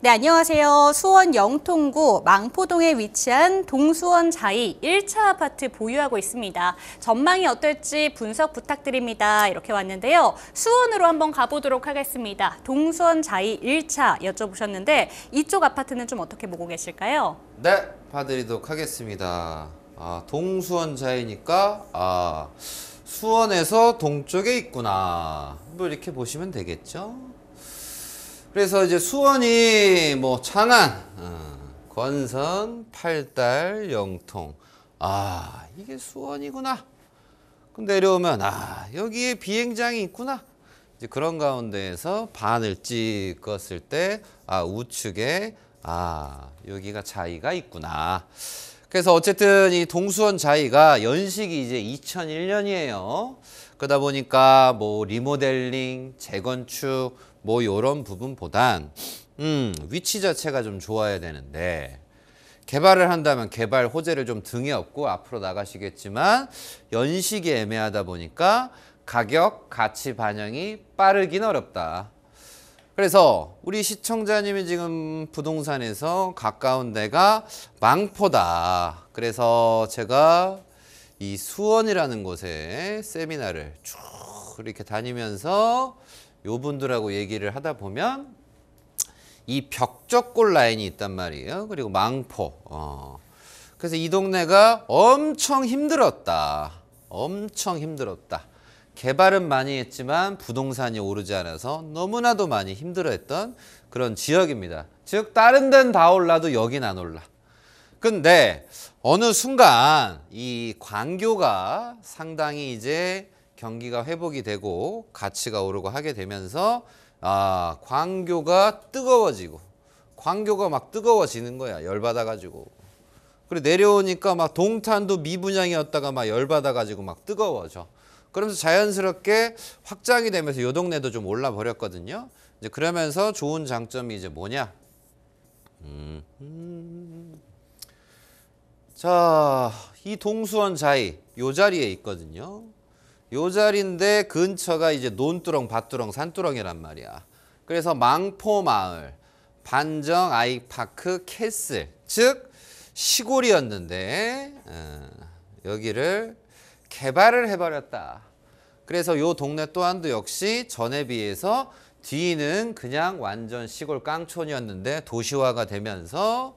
네, 안녕하세요. 수원 영통구 망포동에 위치한 동수원 자이 1차 아파트 보유하고 있습니다. 전망이 어떨지 분석 부탁드립니다. 이렇게 왔는데요. 수원으로 한번 가보도록 하겠습니다. 동수원 자이 1차 여쭤보셨는데 이쪽 아파트는 좀 어떻게 보고 계실까요? 네, 봐드리도록 하겠습니다. 아, 동수원 자이니까 아, 수원에서 동쪽에 있구나. 뭐 이렇게 보시면 되겠죠? 그래서 이제 수원이 뭐 창안, 어, 권선, 팔달, 영통. 아, 이게 수원이구나. 그럼 내려오면 아, 여기에 비행장이 있구나. 이제 그런 가운데에서 반을 찍었을 때 아, 우측에 아, 여기가 자이가 있구나. 그래서 어쨌든 이 동수원 자이가 연식이 이제 2001년이에요. 그러다 보니까 뭐 리모델링, 재건축, 뭐 이런 부분보단 음, 위치 자체가 좀 좋아야 되는데 개발을 한다면 개발 호재를 좀 등에 업고 앞으로 나가시겠지만 연식이 애매하다 보니까 가격, 가치 반영이 빠르긴 어렵다. 그래서 우리 시청자님이 지금 부동산에서 가까운 데가 망포다. 그래서 제가 이 수원이라는 곳에 세미나를 쭉 이렇게 다니면서 요 분들하고 얘기를 하다 보면 이 벽적골 라인이 있단 말이에요. 그리고 망포. 어. 그래서 이 동네가 엄청 힘들었다. 엄청 힘들었다. 개발은 많이 했지만 부동산이 오르지 않아서 너무나도 많이 힘들어했던 그런 지역입니다. 즉 다른 데는 다 올라도 여긴 안 올라. 근데 어느 순간 이 광교가 상당히 이제 경기가 회복이 되고 가치가 오르고 하게 되면서 아 광교가 뜨거워지고 광교가 막 뜨거워지는 거야 열받아가지고 그리고 내려오니까 막 동탄도 미분양이었다가 막 열받아가지고 막 뜨거워져 그러면서 자연스럽게 확장이 되면서 요 동네도 좀 올라 버렸거든요 이제 그러면서 좋은 장점이 이제 뭐냐 음. 자, 이 동수원 자이 요 자리에 있거든요. 요 자리인데 근처가 이제 논두렁, 밭두렁, 산두렁이란 말이야. 그래서 망포마을, 반정, 아이파크, 캐슬 즉 시골이었는데 어, 여기를 개발을 해버렸다. 그래서 요 동네 또한도 역시 전에 비해서 뒤는 그냥 완전 시골 깡촌이었는데 도시화가 되면서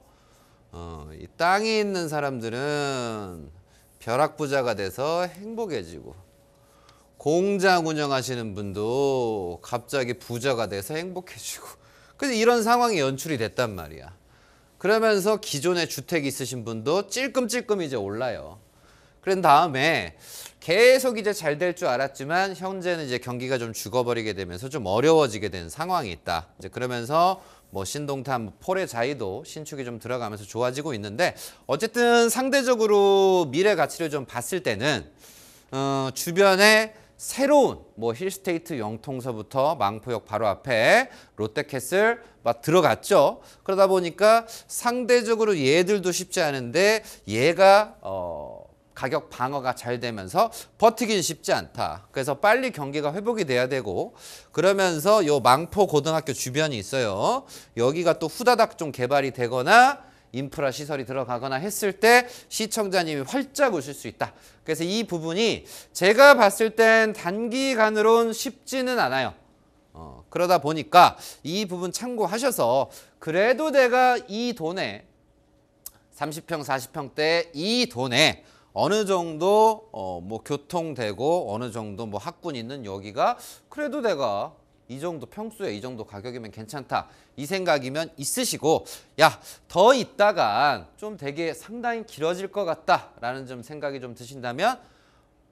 어, 이 땅이 있는 사람들은 벼락부자가 돼서 행복해지고 공장 운영하시는 분도 갑자기 부자가 돼서 행복해지고 그래서 이런 상황이 연출이 됐단 말이야. 그러면서 기존에 주택이 있으신 분도 찔끔찔끔 이제 올라요. 그런 다음에 계속 이제 잘 될 줄 알았지만 현재는 이제 경기가 좀 죽어버리게 되면서 좀 어려워지게 된 상황이 있다. 이제 그러면서 뭐 신동탄, 뭐 포레 자이도 신축이 좀 들어가면서 좋아지고 있는데 어쨌든 상대적으로 미래 가치를 좀 봤을 때는 어, 주변에 새로운 뭐 힐스테이트 영통서부터 망포역 바로 앞에 롯데캐슬 막 들어갔죠. 그러다 보니까 상대적으로 얘들도 쉽지 않은데 얘가 어 가격 방어가 잘 되면서 버티긴 쉽지 않다. 그래서 빨리 경기가 회복이 돼야 되고 그러면서 요 망포 고등학교 주변이 있어요. 여기가 또 후다닥 좀 개발이 되거나 인프라 시설이 들어가거나 했을 때 시청자님이 활짝 웃을 수 있다. 그래서 이 부분이 제가 봤을 땐 단기간으론 쉽지는 않아요. 어, 그러다 보니까 이 부분 참고하셔서 그래도 내가 이 돈에 30평, 40평대 이 돈에 어느 정도 어, 뭐 교통되고 어느 정도 뭐 학군 있는 여기가 그래도 내가 이 정도 평수에 이 정도 가격이면 괜찮다 이 생각이면 있으시고 야더 있다가 좀 되게 상당히 길어질 것 같다라는 좀 생각이 좀 드신다면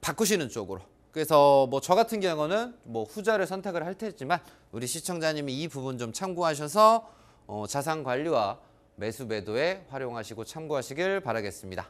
바꾸시는 쪽으로 그래서 뭐 저 같은 경우는 뭐 후자를 선택을 할 테지만 우리 시청자님이 이 부분 좀 참고하셔서 어, 자산 관리와 매수 매도에 활용하시고 참고하시길 바라겠습니다.